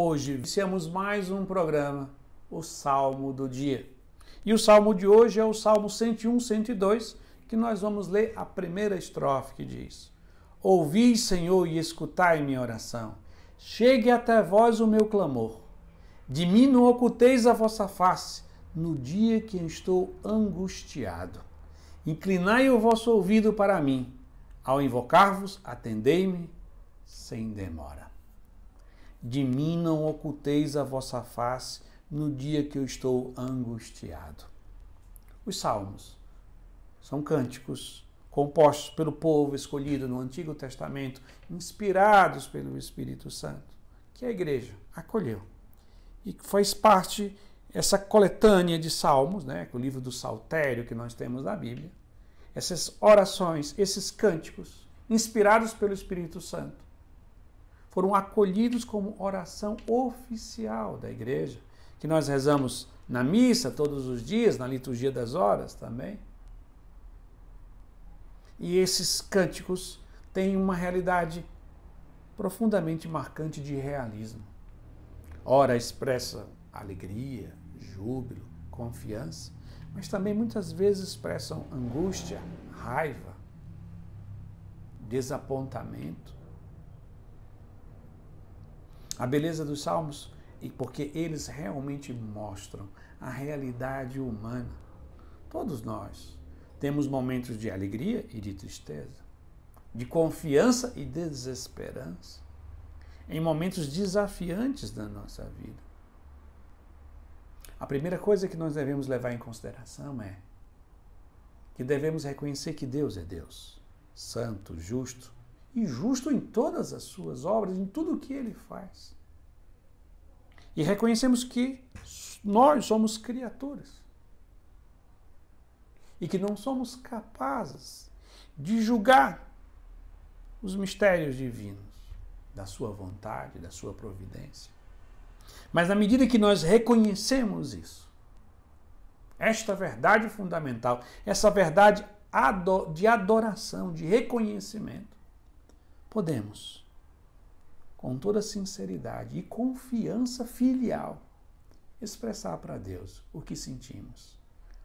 Hoje iniciamos mais um programa, o Salmo do Dia. E o salmo de hoje é o Salmo 101, 102, que nós vamos ler a primeira estrofe que diz: Ouvi, Senhor, e escutai minha oração. Chegue até vós o meu clamor. De mim não oculteis a vossa face no dia que estou angustiado. Inclinai o vosso ouvido para mim. Ao invocar-vos, atendei-me sem demora. De mim não oculteis a vossa face no dia que eu estou angustiado. Os salmos são cânticos compostos pelo povo escolhido no Antigo Testamento, inspirados pelo Espírito Santo, que a igreja acolheu. E faz parte essa coletânea de salmos, né, o livro do Saltério que nós temos na Bíblia, essas orações, esses cânticos, inspirados pelo Espírito Santo, foram acolhidos como oração oficial da igreja, que nós rezamos na missa todos os dias, na liturgia das horas também. E esses cânticos têm uma realidade profundamente marcante de realismo. Ora expressa alegria, júbilo, confiança, mas também muitas vezes expressam angústia, raiva, desapontamento a beleza dos salmos e porque eles realmente mostram a realidade humana. Todos nós temos momentos de alegria e de tristeza, de confiança e desesperança, em momentos desafiantes da nossa vida. A primeira coisa que nós devemos levar em consideração é que devemos reconhecer que Deus é Deus, santo, justo e justo em todas as suas obras, em tudo o que ele faz. E reconhecemos que nós somos criaturas e que não somos capazes de julgar os mistérios divinos, da sua vontade, da sua providência. Mas na medida que nós reconhecemos isso, esta verdade fundamental, essa verdade de adoração, de reconhecimento, podemos, com toda sinceridade e confiança filial, expressar para Deus o que sentimos.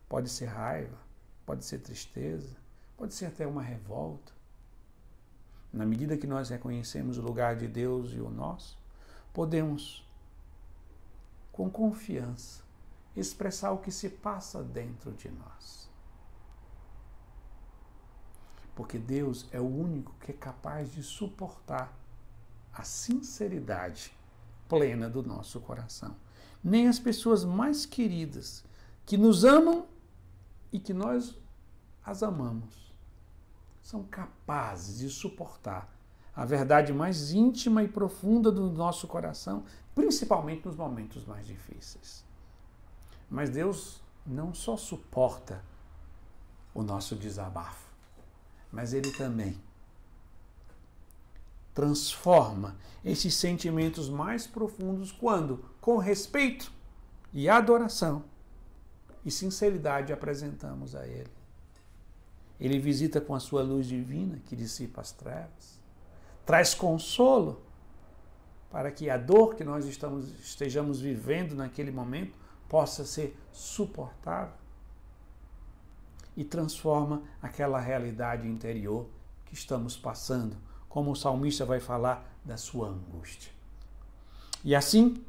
Pode ser raiva, pode ser tristeza, pode ser até uma revolta. Na medida que nós reconhecemos o lugar de Deus e o nosso, podemos, com confiança, expressar o que se passa dentro de nós. Porque Deus é o único que é capaz de suportar a sinceridade plena do nosso coração. Nem as pessoas mais queridas que nos amam e que nós as amamos são capazes de suportar a verdade mais íntima e profunda do nosso coração, principalmente nos momentos mais difíceis. Mas Deus não só suporta o nosso desabafo, mas ele também transforma esses sentimentos mais profundos quando, com respeito e adoração e sinceridade, apresentamos a ele. Ele visita com a sua luz divina que dissipa as trevas, traz consolo para que a dor que nós estamos, estejamos vivendo naquele momento possa ser suportável e transforma aquela realidade interior que estamos passando, como o salmista vai falar da sua angústia. E assim,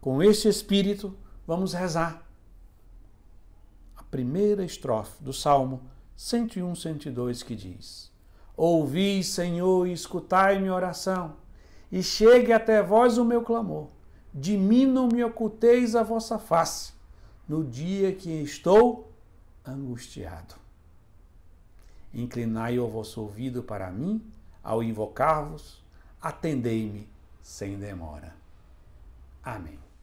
com este espírito, vamos rezar a primeira estrofe do Salmo 101, 102 que diz: Ouvi, Senhor, e escutai minha oração, e chegue até vós o meu clamor. De mim não me oculteis a vossa face, no dia que estou angustiado. Inclinai o vosso ouvido para mim, ao invocar-vos, atendei-me sem demora. Amém.